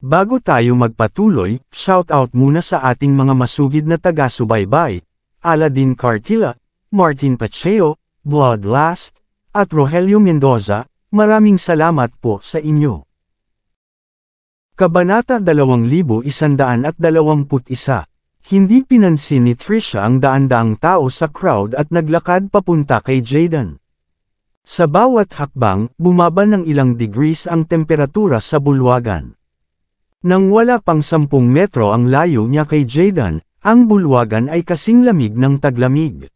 Bago tayo magpatuloy, shoutout muna sa ating mga masugid na taga-subaybay, Aladdin Cartila, Martin Pacheo, Blood Last, at Rogelio Mendoza, maraming salamat po sa inyo. Kabanata 2121 Hindi pinansin ni Trisha ang daan-daang tao sa crowd at naglakad papunta kay Jaden. Sa bawat hakbang, bumaba ng ilang degrees ang temperatura sa bulwagan. Nang wala pang sampung metro ang layo niya kay Jaden, ang bulwagan ay kasing lamig ng taglamig.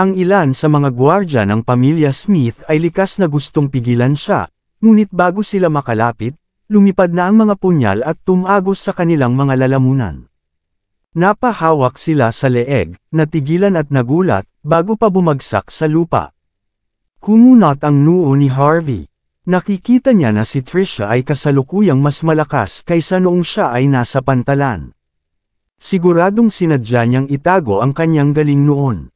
Ang ilan sa mga gwardya ng pamilya Smith ay likas na gustong pigilan siya, ngunit bago sila makalapit, lumipad na ang mga punyal at tumagos sa kanilang mga lalamunan. Napahawak sila sa leeg, natigilan at nagulat, bago pa bumagsak sa lupa. Kumunot ang noo ni Harvey. Nakikita niya na si Trisha ay kasalukuyang mas malakas kaysa noong siya ay nasa pantalan. Siguradong sinadya niyang itago ang kanyang galing noon.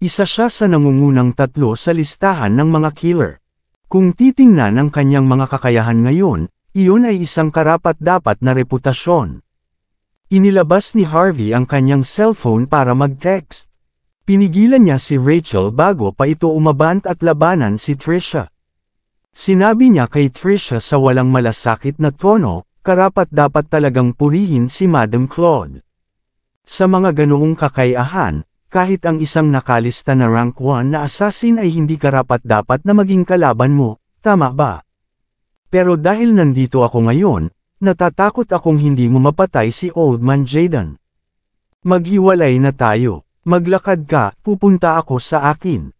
Isa siya sa nangungunang tatlo sa listahan ng mga killer. Kung titingnan ang kanyang mga kakayahan ngayon, iyon ay isang karapat-dapat na reputasyon. Inilabas ni Harvey ang kanyang cellphone para mag-text. Pinigilan niya si Rachel bago pa ito umabant at labanan si Trisha. Sinabi niya kay Trisha sa walang malasakit na tono, karapat dapat talagang purihin si Madam Claude. Sa mga ganoong kakayahan, kahit ang isang nakalista na rank 1 na assassin ay hindi karapat dapat na maging kalaban mo, tama ba? Pero dahil nandito ako ngayon, natatakot akong hindi mo mapatay si Old Man Jaden. Maghiwalay na tayo. Maglakad ka, pupunta ako sa akin.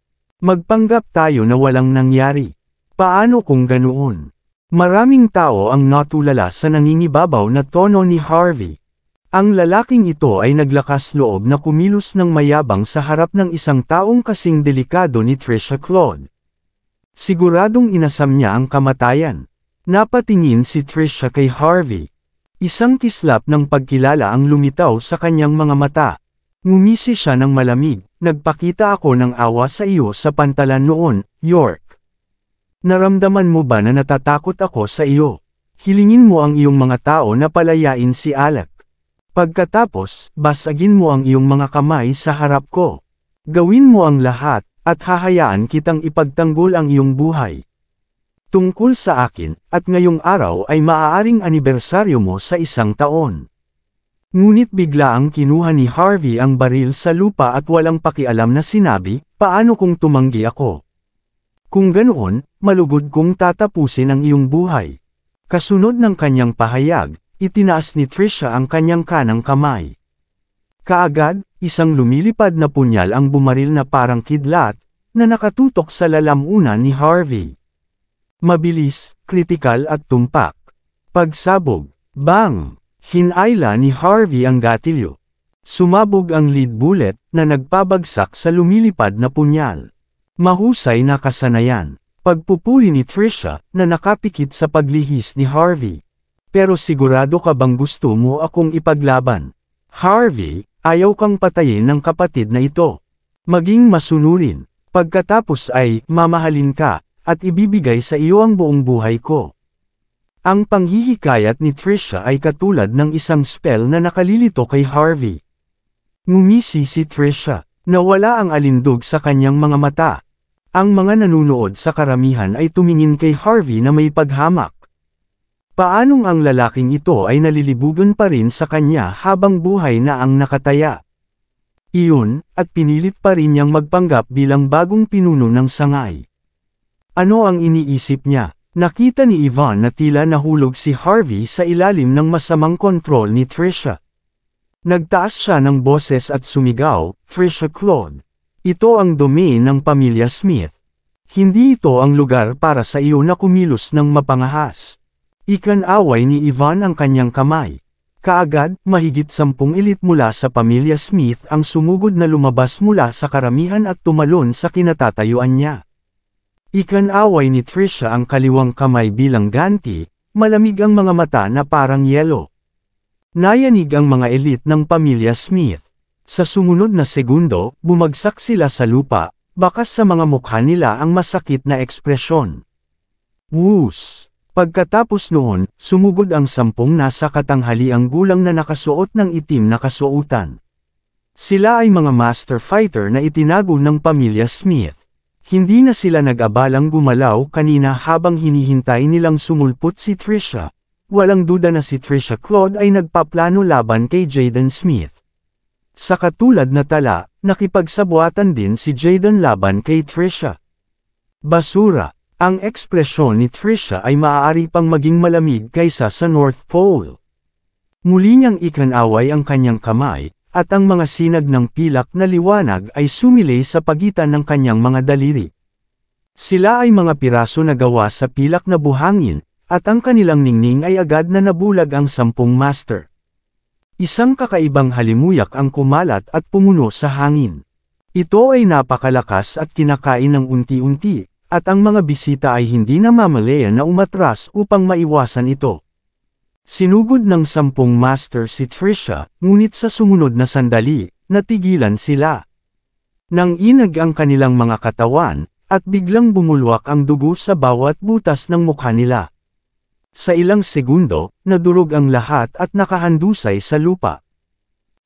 Magpanggap tayo na walang nangyari. Paano kung ganoon? Maraming tao ang natulala sa nangingibabaw na tono ni Harvey. Ang lalaking ito ay naglakas loob na kumilos ng mayabang sa harap ng isang taong kasing delikado ni Trisha Claude. Siguradong inasam niya ang kamatayan. Napatingin si Trisha kay Harvey. Isang kislap ng pagkilala ang lumitaw sa kanyang mga mata. Ngumisi siya ng malamig, nagpakita ako ng awa sa iyo sa pantalan noon, York. Naramdaman mo ba na natatakot ako sa iyo? Hilingin mo ang iyong mga tao na palayain si Alec. Pagkatapos, basagin mo ang iyong mga kamay sa harap ko. Gawin mo ang lahat, at hahayaan kitang ipagtanggol ang iyong buhay. Tungkol sa akin, at ngayong araw ay maaaring anibersaryo mo sa isang taon. Ngunit bigla ang kinuha ni Harvey ang baril sa lupa at walang pakialam na sinabi, paano kung tumanggi ako? Kung ganoon, malugod kong tatapusin ang iyong buhay. Kasunod ng kanyang pahayag, itinaas ni Trisha ang kanyang kanang kamay. Kaagad, isang lumilipad na punyal ang bumaril na parang kidlat, na nakatutok sa lalamunan ni Harvey. Mabilis, kritikal at tumpak. Pagsabog, bang! Hinaila ni Harvey ang gatilyo. Sumabog ang lead bullet na nagpabagsak sa lumilipad na punyal. Mahusay na kasanayan. Pagpupuli ni Trisha na nakapikit sa paglihis ni Harvey. Pero sigurado ka bang gusto mo akong ipaglaban? Harvey, ayaw kang patayin ng kapatid na ito. Maging masunurin. Pagkatapos ay, mamahalin ka, at ibibigay sa iyo ang buong buhay ko. Ang panghihikayat ni Trisha ay katulad ng isang spell na nakalilito kay Harvey. Ngumisi si Trisha, nawala ang alindog sa kanyang mga mata, ang mga nanunood sa karamihan ay tumingin kay Harvey na may paghamak. Paanong ang lalaking ito ay nalilibugan pa rin sa kanya habang buhay na ang nakataya? Iyon, at pinilit pa rin niyang magpanggap bilang bagong pinuno ng sangay. Ano ang iniisip niya? Nakita ni Ivan na tila nahulog si Harvey sa ilalim ng masamang kontrol ni Trisha. Nagtaas siya ng boses at sumigaw, Trisha Claude. Ito ang dumi ng pamilya Smith. Hindi ito ang lugar para sa iyo na kumilos ng mapangahas. ikan Ikanaway ni Ivan ang kanyang kamay. Kaagad, mahigit sampung elit mula sa pamilya Smith ang sumugod na lumabas mula sa karamihan at tumalon sa kinatatayuan niya. ikan Ikanaway ni Trisha ang kaliwang kamay bilang ganti, malamig ang mga mata na parang yelo. Nayanig ang mga elit ng pamilya Smith. Sa sumunod na segundo, bumagsak sila sa lupa, bakas sa mga mukha nila ang masakit na ekspresyon. Woos! Pagkatapos noon, sumugod ang sampung nasa katanghaliang gulang na nakasuot ng itim na kasuotan. Sila ay mga master fighter na itinago ng pamilya Smith. Hindi na sila nag-abalang gumalaw kanina habang hinihintay nilang sumulpot si Trisha. Walang duda na si Trisha Claude ay nagpaplano laban kay Jaden Smith. Sa katulad na tala, nakipagsabuatan din si Jaden laban kay Trisha. Basura, ang ekspresyon ni Trisha ay maaari pang maging malamig kaysa sa North Pole. Muli niyang ikanaway ang kanyang kamay, at ang mga sinag ng pilak na liwanag ay sumilay sa pagitan ng kanyang mga daliri. Sila ay mga piraso na gawa sa pilak na buhangin, at ang kanilang ningning ay agad na nabulag ang sampung master. Isang kakaibang halimuyak ang kumalat at pumuno sa hangin. Ito ay napakalakas at kinakain ng unti-unti, at ang mga bisita ay hindi namamalayan na umatras upang maiwasan ito. Sinugod ng sampung master si Trisha, ngunit sa sumunod na sandali, natigilan sila. Nang inag ang kanilang mga katawan, at biglang bumulwak ang dugo sa bawat butas ng mukha nila. Sa ilang segundo, nadurog ang lahat at nakahandusay sa lupa.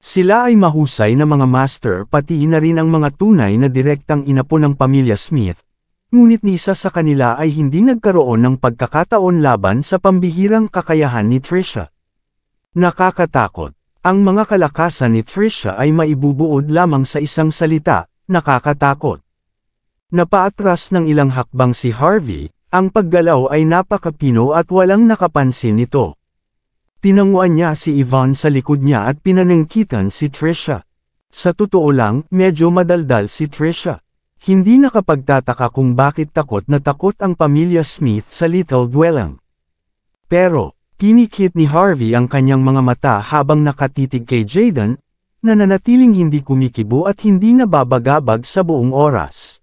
Sila ay mahusay na mga master pati na rin ang mga tunay na direktang inapo ng pamilya Smith. Ngunit ni isa sa kanila ay hindi nagkaroon ng pagkakataon laban sa pambihirang kakayahan ni Trisha. Nakakatakot. Ang mga kalakasan ni Trisha ay maibubuod lamang sa isang salita, nakakatakot. Napaatras ng ilang hakbang si Harvey, ang paggalaw ay napakapino at walang nakapansin nito. Tinanguan niya si Ivan sa likod niya at pinanangkitan si Trisha. Sa totoo lang, medyo madaldal si Trisha. Hindi nakapagtataka kung bakit takot na takot ang pamilya Smith sa Little Dwelling. Pero, kinikit ni Harvey ang kanyang mga mata habang nakatitig kay Jaden, na nanatiling hindi kumikibo at hindi nababagabag sa buong oras.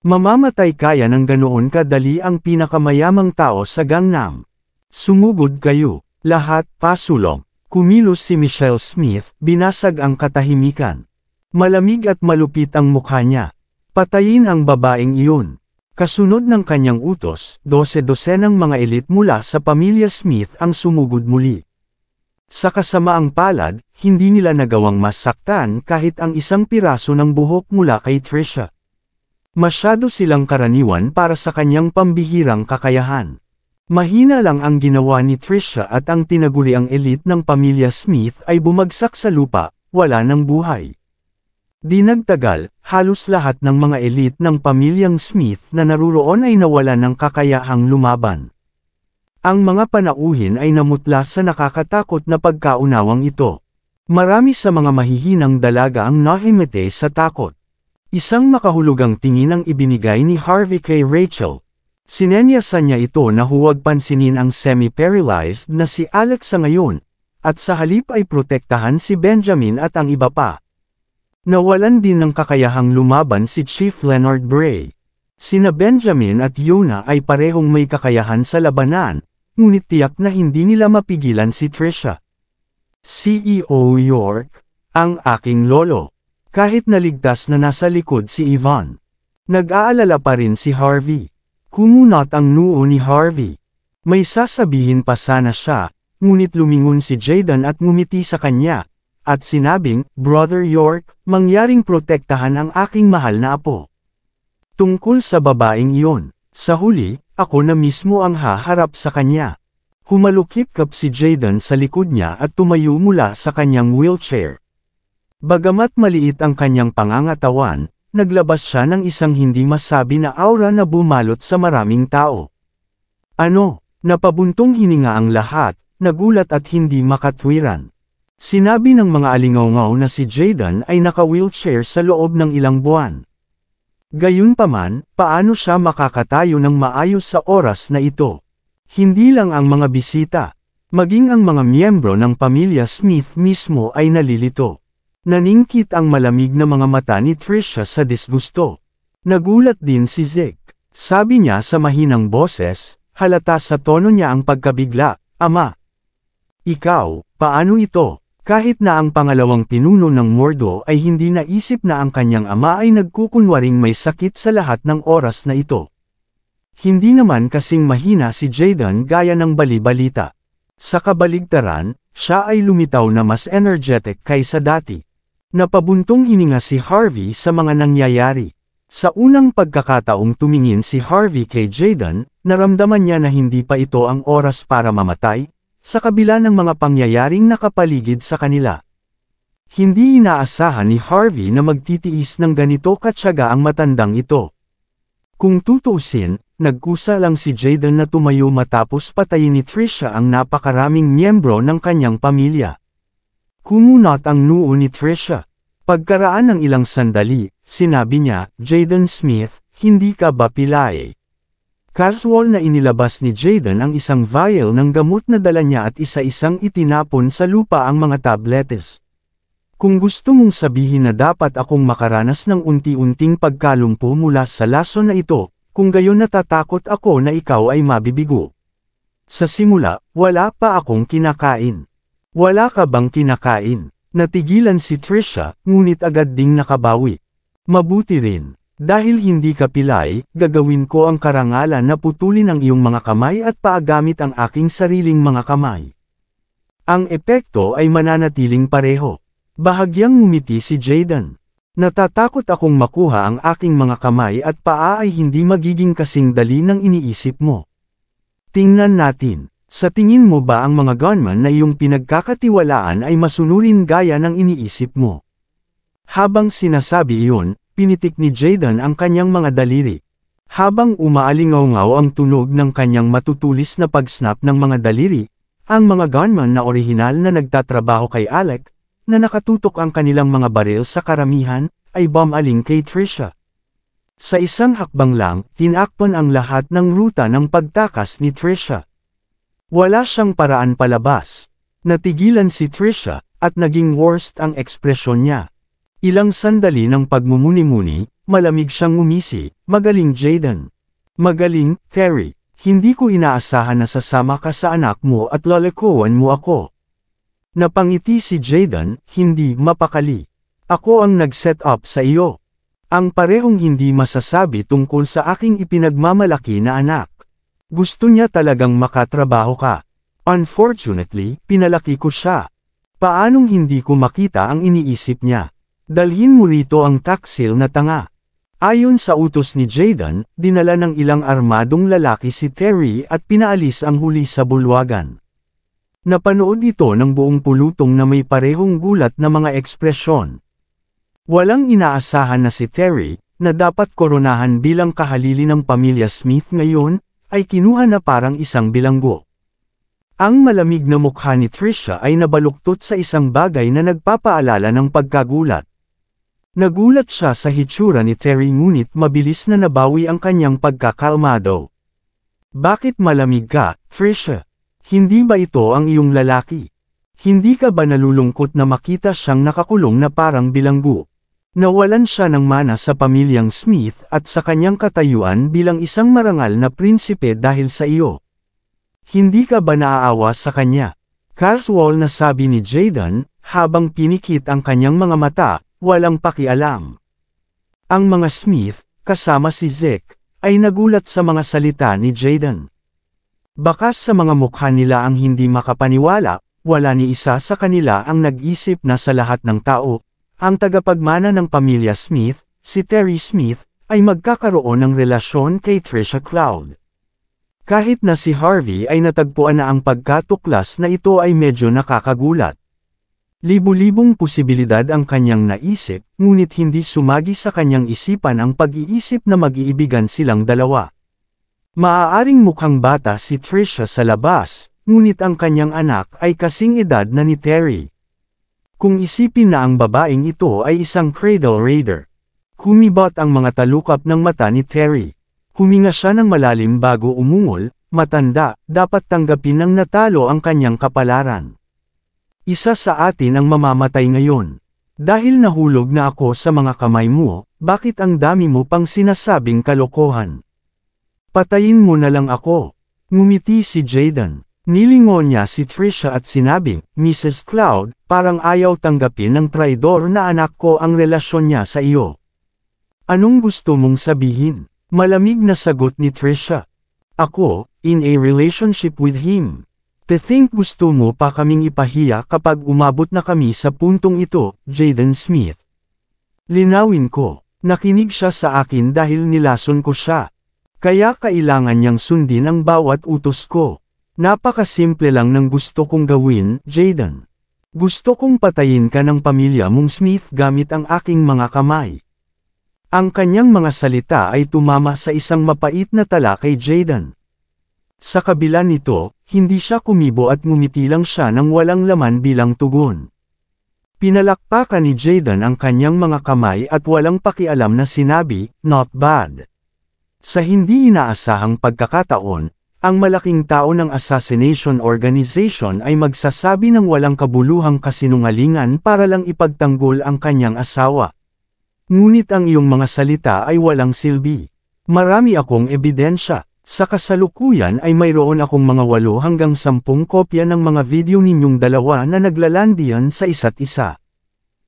Mamamatay kaya ng ganoon kadali ang pinakamayamang tao sa Gangnam. Sumugod kayo, lahat, pasulong. Kumilos si Michelle Smith, binasag ang katahimikan. Malamig at malupit ang mukha niya. Patayin ang babaeng iyon. Kasunod ng kanyang utos, 12-12 dosenang mga elit mula sa pamilya Smith ang sumugod muli. Sa kasamaang palad, hindi nila nagawang masaktan kahit ang isang piraso ng buhok mula kay Trisha. Masyado silang karaniwan para sa kanyang pambihirang kakayahan. Mahina lang ang ginawa ni Trisha at ang tinaguriang elite ng pamilya Smith ay bumagsak sa lupa, wala ng buhay. Di nagtagal, halos lahat ng mga elite ng pamilyang Smith na naruroon ay nawala ng kakayahang lumaban. Ang mga panauhin ay namutla sa nakakatakot na pagkaunawang ito. Marami sa mga mahihinang dalaga ang nahimete sa takot. Isang makahulugang tingin ang ibinigay ni Harvey kay Rachel. Sinenyasan niya ito na huwag pansinin ang semi-paralyzed na si Alex sa ngayon, at sa halip ay protektahan si Benjamin at ang iba pa. Nawalan din ng kakayahang lumaban si Chief Leonard Bray. Sina Benjamin at Yuna ay parehong may kakayahan sa labanan, ngunit tiyak na hindi nila mapigilan si Trisha. CEO York, ang aking lolo. Kahit naligtas na nasa likod si Ivan. Nag-aalala pa rin si Harvey. Kumunot ang noo ni Harvey. May sasabihin pa sana siya, ngunit lumingon si Jaden at ngumiti sa kanya, at sinabing, Brother York, mangyaring protektahan ang aking mahal na apo. Tungkol sa babaeng iyon, sa huli, ako na mismo ang haharap sa kanya. Humalukip-kap si Jaden sa likod niya at tumayo mula sa kanyang wheelchair. Bagamat maliit ang kanyang pangangatawan, naglabas siya ng isang hindi masabi na aura na bumalot sa maraming tao. Ano? Napabuntong hininga ang lahat, nagulat at hindi makatwiran. Sinabi ng mga alingaungaw na si Jaden ay naka-wheelchair sa loob ng ilang buwan. Gayunpaman, paano siya makakatayo ng maayos sa oras na ito? Hindi lang ang mga bisita, maging ang mga miyembro ng pamilya Smith mismo ay nalilito. Naningkit ang malamig na mga mata ni Trisha sa disgusto. Nagulat din si Zeke. Sabi niya sa mahinang boses, halata sa tono niya ang pagkabigla, Ama. Ikaw, paano ito? Kahit na ang pangalawang pinuno ng Mordo ay hindi naisip na ang kanyang ama ay nagkukunwaring may sakit sa lahat ng oras na ito. Hindi naman kasing mahina si Jaden gaya ng balibalita. Sa kabaligtaran, siya ay lumitaw na mas energetic kaysa dati. Napabuntong hininga si Harvey sa mga nangyayari. Sa unang pagkakataong tumingin si Harvey kay Jaden, naramdaman niya na hindi pa ito ang oras para mamatay, sa kabila ng mga pangyayaring nakapaligid sa kanila. Hindi inaasahan ni Harvey na magtitiis ng ganito katsaga ang matandang ito. Kung tutusin, nagkusa lang si Jaden na tumayo matapos patayin ni Trisha ang napakaraming miyembro ng kanyang pamilya. Kumunot ang noo ni Trisha. Pagkaraan ng ilang sandali, sinabi niya, Jaden Smith, hindi ka ba pilay? Casual na inilabas ni Jaden ang isang vial ng gamot na dala niya at isa-isang itinapon sa lupa ang mga tabletes. Kung gusto mong sabihin na dapat akong makaranas ng unti-unting pagkalumpo mula sa laso na ito, kung gayon natatakot ako na ikaw ay mabibigo. Sa simula, wala pa akong kinakain. Wala ka bang kinakain? Natigilan si Trisha, ngunit agad ding nakabawi. Mabuti rin. Dahil hindi ka pilay, gagawin ko ang karangalan na putulin ang iyong mga kamay at paagamit ang aking sariling mga kamay. Ang epekto ay mananatiling pareho. Bahagyang ngumiti si Jaden. Natatakot akong makuha ang aking mga kamay at paa ay hindi magiging kasing dali ng iniisip mo. Tingnan natin. Sa tingin mo ba ang mga gunman na iyong pinagkakatiwalaan ay masunurin gaya ng iniisip mo? Habang sinasabi iyon, pinitik ni Jaden ang kanyang mga daliri. Habang umaalingaw-ngaw ang tunog ng kanyang matutulis na pagsnap ng mga daliri, ang mga gunman na orihinal na nagtatrabaho kay Alec, na nakatutok ang kanilang mga baril sa karamihan, ay bombaling kay Trisha. Sa isang hakbang lang, tinakpan ang lahat ng ruta ng pagtakas ni Trisha. Wala siyang paraan palabas. Natigilan si Trisha, at naging worst ang ekspresyon niya. Ilang sandali ng pagmumuni-muni, malamig siyang umisi, magaling Jaden. Magaling, Terry, hindi ko inaasahan na sasama ka sa anak mo at lalekuan mo ako. Napangiti si Jaden, hindi mapakali. Ako ang nag-set up sa iyo. Ang parehong hindi masasabi tungkol sa aking ipinagmamalaki na anak. Gusto niya talagang makatrabaho ka. Unfortunately, pinalaki ko siya. Paanong hindi ko makita ang iniisip niya? Dalhin mo rito ang taksil na tanga. Ayon sa utos ni Jaden, dinala ng ilang armadong lalaki si Terry at pinaalis ang huli sa bulwagan. Napanood ito ng buong pulutong na may parehong gulat na mga ekspresyon. Walang inaasahan na si Terry, na dapat koronahan bilang kahalili ng pamilya Smith ngayon, ay kinuha na parang isang bilanggo. Ang malamig na mukha ni Trisha ay nabaluktot sa isang bagay na nagpapaalala ng pagkagulat. Nagulat siya sa hitsura ni Terry ngunit mabilis na nabawi ang kanyang pagkakalmado. Bakit malamig ka, Trisha? Hindi ba ito ang iyong lalaki? Hindi ka ba nalulungkot na makita siyang nakakulong na parang bilanggo? Nawalan siya ng mana sa pamilyang Smith at sa kanyang katayuan bilang isang marangal na prinsipe dahil sa iyo. Hindi ka ba naaawa sa kanya? Caswell na sabi ni Jaden, habang pinikit ang kanyang mga mata, walang pakialam. Ang mga Smith, kasama si Zeke, ay nagulat sa mga salita ni Jaden. Bakas sa mga mukha nila ang hindi makapaniwala, wala ni isa sa kanila ang nag-isip na sa lahat ng tao, ang tagapagmana ng pamilya Smith, si Terry Smith, ay magkakaroon ng relasyon kay Trisha Cloud. Kahit na si Harvey ay natagpuan na ang pagkatuklas na ito ay medyo nakakagulat. Libu-libong posibilidad ang kanyang naisip, ngunit hindi sumagi sa kanyang isipan ang pag-iisip na mag-iibigan silang dalawa. Maaaring mukhang bata si Trisha sa labas, ngunit ang kanyang anak ay kasing edad na ni Terry. Kung isipin na ang babaeng ito ay isang cradle raider. Kumibot ang mga talukap ng mata ni Terry. Huminga siya ng malalim bago umungol, matanda, dapat tanggapin ng natalo ang kanyang kapalaran. Isa sa atin ang mamamatay ngayon. Dahil nahulog na ako sa mga kamay mo, bakit ang dami mo pang sinasabing kalokohan? Patayin mo na lang ako. Ngumiti si Jaden. Nilingon niya si Trisha at sinabing, Mrs. Cloud, parang ayaw tanggapin ng traidor na anak ko ang relasyon niya sa iyo. Anong gusto mong sabihin? Malamig na sagot ni Trisha. Ako, in a relationship with him. Te think gusto mo pa kaming ipahiya kapag umabot na kami sa puntong ito, Jaden Smith. Linawin ko, nakinig siya sa akin dahil nilason ko siya. Kaya kailangan niyang sundin ang bawat utos ko. Napakasimple lang ng gusto kong gawin, Jaden. Gusto kong patayin ka ng pamilya mong Smith gamit ang aking mga kamay. Ang kanyang mga salita ay tumama sa isang mapait na tala kay Jaden. Sa kabila nito, hindi siya kumibo at ngumiti lang siya ng walang laman bilang tugon. Pinalakpakan ni Jaden ang kanyang mga kamay at walang pakialam na sinabi, not bad. Sa hindi inaasahang pagkakataon, ang malaking tao ng assassination organization ay magsasabi ng walang kabuluhang kasinungalingan para lang ipagtanggol ang kanyang asawa. Ngunit ang iyong mga salita ay walang silbi. Marami akong ebidensya. Sa kasalukuyan ay mayroon akong mga walo hanggang sampung kopya ng mga video ninyong dalawa na naglalandian sa isa't isa.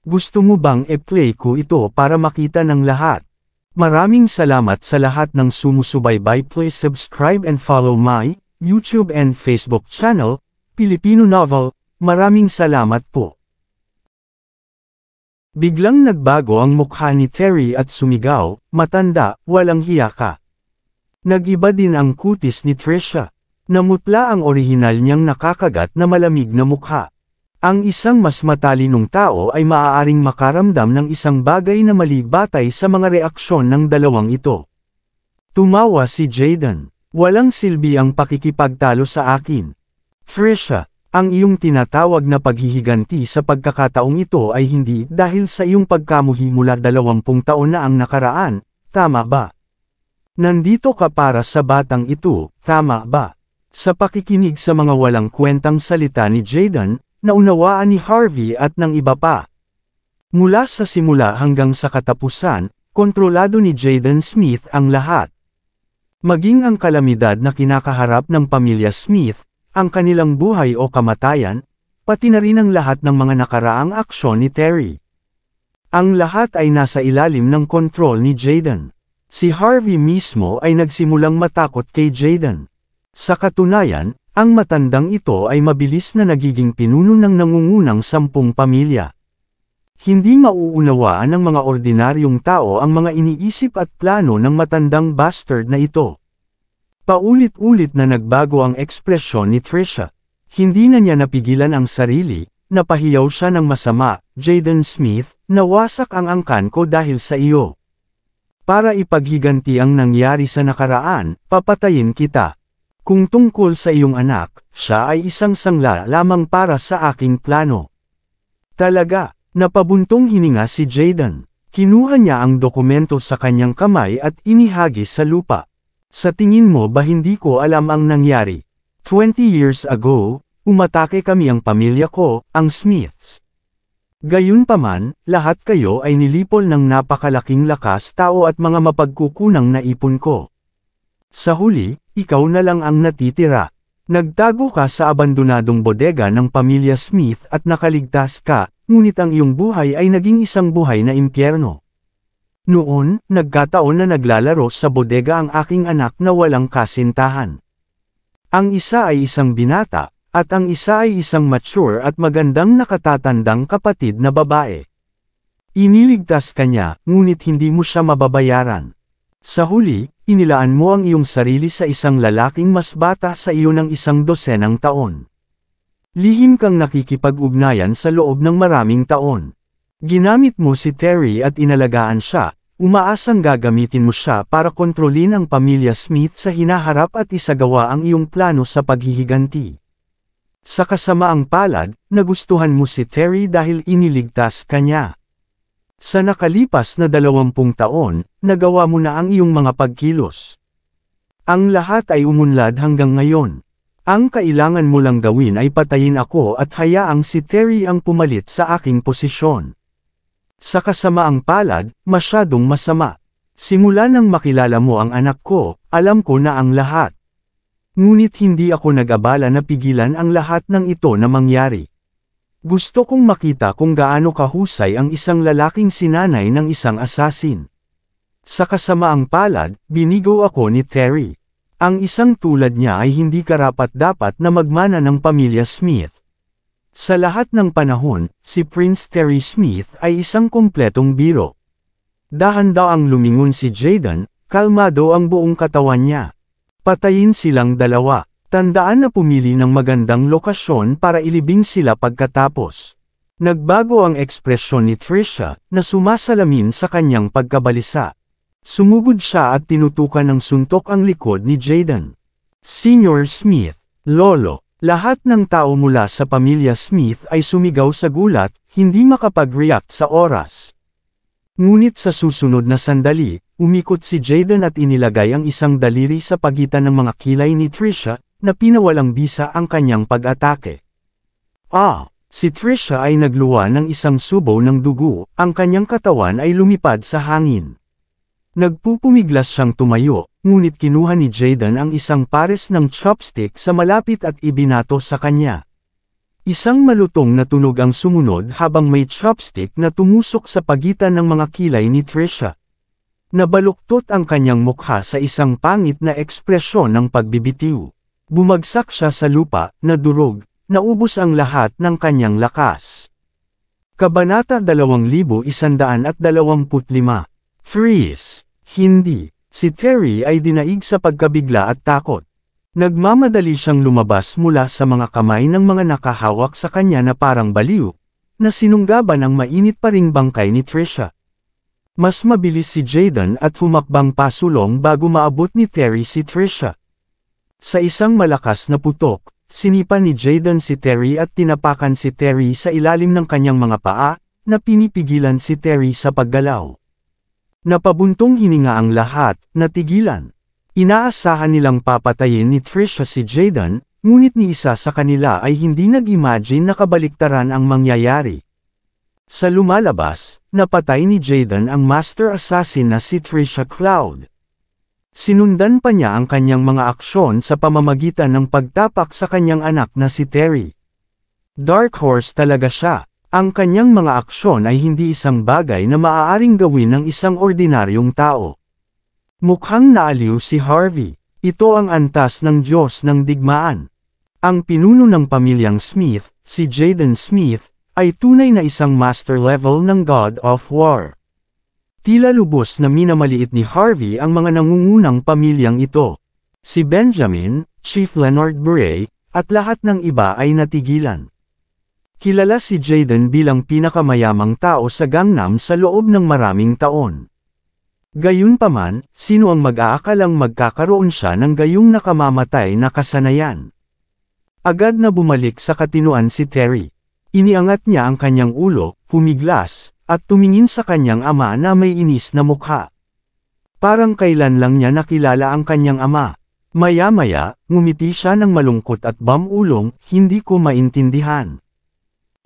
Gusto mo bang e-play ko ito para makita ng lahat? Maraming salamat sa lahat ng sumusubaybay. Please subscribe and follow my YouTube and Facebook channel, Filipino Novel. Maraming salamat po. Biglang nagbago ang mukha ni Terry at sumigaw, matanda, walang hiya ka. Nagiba din ang kutis ni Tricia. Namutla ang orihinal niyang nakakagat na malamig na mukha. Ang isang mas matalinong tao ay maaaring makaramdam ng isang bagay na mali batay sa mga reaksyon ng dalawang ito. Tumawa si Jaden. Walang silbi ang pakikipagtalo sa akin. Fresha, ang iyong tinatawag na paghihiganti sa pagkakataong ito ay hindi dahil sa iyong pagkamuhi mula dalawampung taon na ang nakaraan, tama ba? Nandito ka para sa batang ito, tama ba? Sa pakikinig sa mga walang kwentang salita ni Jaden, naunawaan ni Harvey at ng iba pa. Mula sa simula hanggang sa katapusan, kontrolado ni Jaden Smith ang lahat. Maging ang kalamidad na kinakaharap ng pamilya Smith, ang kanilang buhay o kamatayan, pati na rin ang lahat ng mga nakaraang aksyon ni Terry. Ang lahat ay nasa ilalim ng kontrol ni Jaden. Si Harvey mismo ay nagsimulang matakot kay Jaden. Sa katunayan, ang matandang ito ay mabilis na nagiging pinuno ng nangungunang sampung pamilya. Hindi mauunawaan ng mga ordinaryong tao ang mga iniisip at plano ng matandang bastard na ito. Paulit-ulit na nagbago ang ekspresyon ni Trisha. Hindi na niya napigilan ang sarili, napahiyaw siya ng masama, Jaden Smith, nawasak ang angkan ko dahil sa iyo. Para ipaghiganti ang nangyari sa nakaraan, papatayin kita. Kung tungkol sa iyong anak, siya ay isang sangla lamang para sa aking plano. Talaga, napabuntong hininga si Jaden. Kinuha niya ang dokumento sa kanyang kamay at inihagis sa lupa. Sa tingin mo ba hindi ko alam ang nangyari? 20 years ago, umatake kami ang pamilya ko, ang Smiths. Gayunpaman, lahat kayo ay nilipol ng napakalaking lakas tao at mga mapagkukunang naipon ko. Sa huli, ikaw na lang ang natitira. Nagtago ka sa abandonadong bodega ng pamilya Smith at nakaligtas ka, ngunit ang iyong buhay ay naging isang buhay na impyerno. Noon, nagkataon na naglalaro sa bodega ang aking anak na walang kasintahan. Ang isa ay isang binata, at ang isa ay isang mature at magandang nakatatandang kapatid na babae. Iniligtas kanya, ngunit hindi mo siya mababayaran. Sa huli, inilaan mo ang iyong sarili sa isang lalaking mas bata sa iyo ng isang dosenang taon. Lihim kang nakikipag-ugnayan sa loob ng maraming taon. Ginamit mo si Terry at inalagaan siya, umaasang gagamitin mo siya para kontrolin ang pamilya Smith sa hinaharap at isagawa ang iyong plano sa paghihiganti. Sa kasamaang palad, nagustuhan mo si Terry dahil iniligtas kanya. Sa nakalipas na dalawampung taon, nagawa mo na ang iyong mga pagkilos. Ang lahat ay umunlad hanggang ngayon. Ang kailangan mo lang gawin ay patayin ako at hayaang si Terry ang pumalit sa aking posisyon. Sa kasamaang palad, masyadong masama. Simula nang makilala mo ang anak ko, alam ko na ang lahat. Ngunit hindi ako nag-abala na pigilan ang lahat ng ito na mangyari. Gusto kong makita kung gaano kahusay ang isang lalaking sinanay ng isang asasin. Sa kasamaang palad, binigo ako ni Terry. Ang isang tulad niya ay hindi karapat-dapat na magmana ng pamilya Smith. Sa lahat ng panahon, si Prince Terry Smith ay isang kumpletong biro. Dahan-daw ang lumingon si Jaden, kalmado ang buong katawan niya. Patayin silang dalawa. Tandaan na pumili ng magandang lokasyon para ilibing sila pagkatapos. Nagbago ang ekspresyon ni Trisha na sumasalamin sa kanyang pagkabalisa. Sumugod siya at tinutukan ng suntok ang likod ni Jaden. Senior Smith, Lolo, lahat ng tao mula sa pamilya Smith ay sumigaw sa gulat, hindi makapag-react sa oras. Ngunit sa susunod na sandali, umikot si Jaden at inilagay ang isang daliri sa pagitan ng mga kilay ni Trisha, na pinawalang bisa ang kanyang pag-atake. Ah! Si Trisha ay nagluwa ng isang subo ng dugo, ang kanyang katawan ay lumipad sa hangin. Nagpupumiglas siyang tumayo, ngunit kinuha ni Jaden ang isang pares ng chopstick sa malapit at ibinato sa kanya. Isang malutong na tunog ang sumunod habang may chopstick na tumusok sa pagitan ng mga kilay ni Trisha. Nabaluktot ang kanyang mukha sa isang pangit na ekspresyon ng pagbibitiw. Bumagsak siya sa lupa, nadurog, naubos ang lahat ng kanyang lakas. Kabanata 2125 Freeze! Hindi. Si Terry ay dinaig sa pagkabigla at takot. Nagmamadali siyang lumabas mula sa mga kamay ng mga nakahawak sa kanya na parang baliw, na sinunggaban ang mainit pa ring bangkay ni Trisha. Mas mabilis si Jaden at humakbang pasulong bago maabot ni Terry si Trisha. Sa isang malakas na putok, sinipan ni Jaden si Terry at tinapakan si Terry sa ilalim ng kanyang mga paa, na pinipigilan si Terry sa paggalaw. Napabuntong hininga ang lahat, natigilan. Inaasahan nilang papatayin ni Trisha si Jaden, ngunit ni isa sa kanila ay hindi nag-imagine na kabaliktaran ang mangyayari. Sa lumalabas, napatay ni Jaden ang master assassin na si Trisha Cloud. Sinundan pa niya ang kanyang mga aksyon sa pamamagitan ng pagtapak sa kanyang anak na si Terry. Dark horse talaga siya. Ang kanyang mga aksyon ay hindi isang bagay na maaaring gawin ng isang ordinaryong tao. Mukhang naaliw si Harvey. Ito ang antas ng Diyos ng digmaan. Ang pinuno ng pamilyang Smith, si Jaden Smith, ay tunay na isang master level ng God of War. Tila lubos na minamaliit ni Harvey ang mga nangungunang pamilyang ito. Si Benjamin, Chief Leonard Bray, at lahat ng iba ay natigilan. Kilala si Jaden bilang pinakamayamang tao sa Gangnam sa loob ng maraming taon. Gayunpaman, sino ang mag-aakalang magkakaroon siya ng gayong nakamamatay na kasanayan? Agad na bumalik sa katinuan si Terry. Iniangat niya ang kanyang ulo, humiglas, at tumingin sa kanyang ama na may inis na mukha. Parang kailan lang niya nakilala ang kanyang ama. Maya-maya, ngumiti siya ng malungkot at bamulong, hindi ko maintindihan.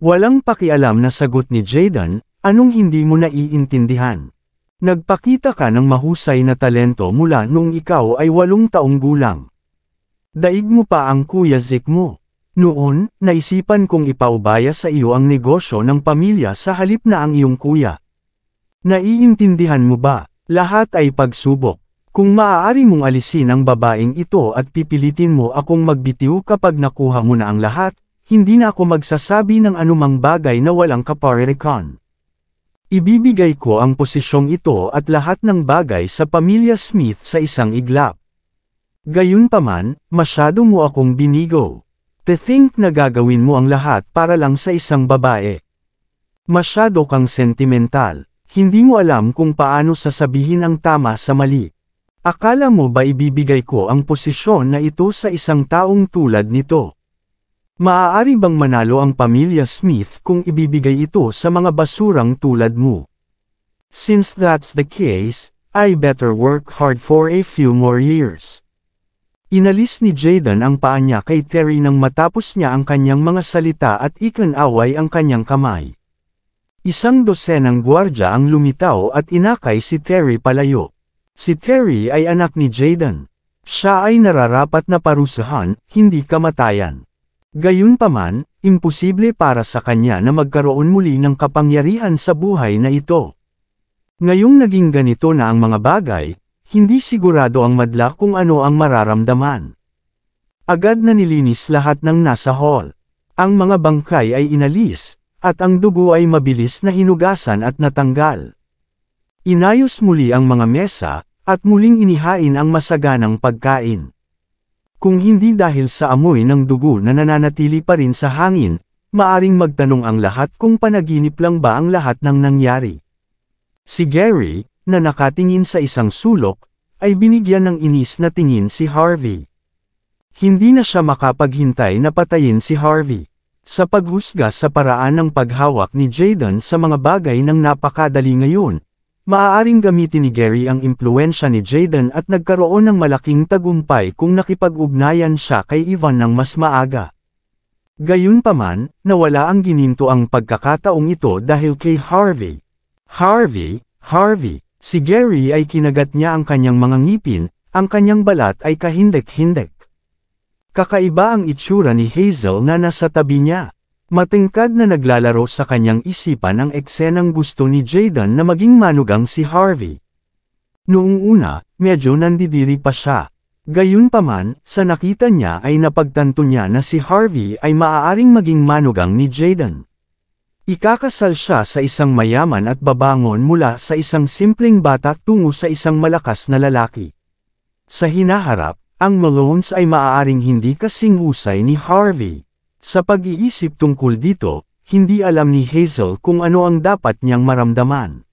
Walang pakialam na sagot ni Jaden, anong hindi mo naiintindihan? Nagpakita ka ng mahusay na talento mula noong ikaw ay walong taong gulang. Daig mo pa ang kuya Zeke mo. Noon, naisipan kong ipaubaya sa iyo ang negosyo ng pamilya sa halip na ang iyong kuya. Naiintindihan mo ba, lahat ay pagsubok. Kung maaari mong alisin ang babaeng ito at pipilitin mo akong magbitiw kapag nakuha mo na ang lahat, hindi na ako magsasabi ng anumang bagay na walang kaparirikon. Ibibigay ko ang posisyong ito at lahat ng bagay sa pamilya Smith sa isang iglap. Gayunpaman, masyado mo akong binigo. Te think na gagawin mo ang lahat para lang sa isang babae. Masyado kang sentimental. Hindi mo alam kung paano sasabihin ang tama sa mali. Akala mo ba ibibigay ko ang posisyon na ito sa isang taong tulad nito? Maaari bang manalo ang pamilya Smith kung ibibigay ito sa mga basurang tulad mo? Since that's the case, I better work hard for a few more years. Inalis ni Jaden ang paa niya kay Terry nang matapos niya ang kanyang mga salita at ikanaway ang kanyang kamay. Isang dosenang gwardya ang lumitaw at inakay si Terry palayo. Si Terry ay anak ni Jaden. Siya ay nararapat na parusahan, hindi kamatayan. Gayunpaman, imposible para sa kanya na magkaroon muli ng kapangyarihan sa buhay na ito. Ngayong naging ganito na ang mga bagay, hindi sigurado ang madla kung ano ang mararamdaman. Agad na nilinis lahat ng nasa hall. Ang mga bangkay ay inalis, at ang dugo ay mabilis na hinugasan at natanggal. Inayos muli ang mga mesa, at muling inihain ang masaganang pagkain. Kung hindi dahil sa amoy ng dugo na nananatili pa rin sa hangin, maaring magtanong ang lahat kung panaginip lang ba ang lahat ng nangyari. Si Gary, na nakatingin sa isang sulok, ay binigyan ng inis na tingin si Harvey. Hindi na siya makapaghintay na patayin si Harvey. Sa paghusga sa paraan ng paghawak ni Jaden sa mga bagay ng napakadali ngayon, maaaring gamitin ni Gary ang impluensya ni Jaden at nagkaroon ng malaking tagumpay kung nakipag-ugnayan siya kay Ivan ng mas maaga. Gayunpaman, nawala ang gininto ang pagkakataong ito dahil kay Harvey. Harvey, Harvey, Si Gary ay kinagat niya ang kanyang mga ngipin, ang kanyang balat ay kahindek-hindek. Kakaiba ang itsura ni Hazel na nasa tabi niya. Matingkad na naglalaro sa kanyang isipan ang eksenang gusto ni Jaden na maging manugang si Harvey. Noong una, medyo nandidiri pa siya. Gayunpaman, sa nakita niya ay napagtanto niya na si Harvey ay maaaring maging manugang ni Jaden. Ikakasal siya sa isang mayaman at babangon mula sa isang simpleng bata tungo sa isang malakas na lalaki. Sa hinaharap, ang Malones ay maaaring hindi kasing usay ni Harvey. Sa pag-iisip tungkol dito, hindi alam ni Hazel kung ano ang dapat niyang maramdaman.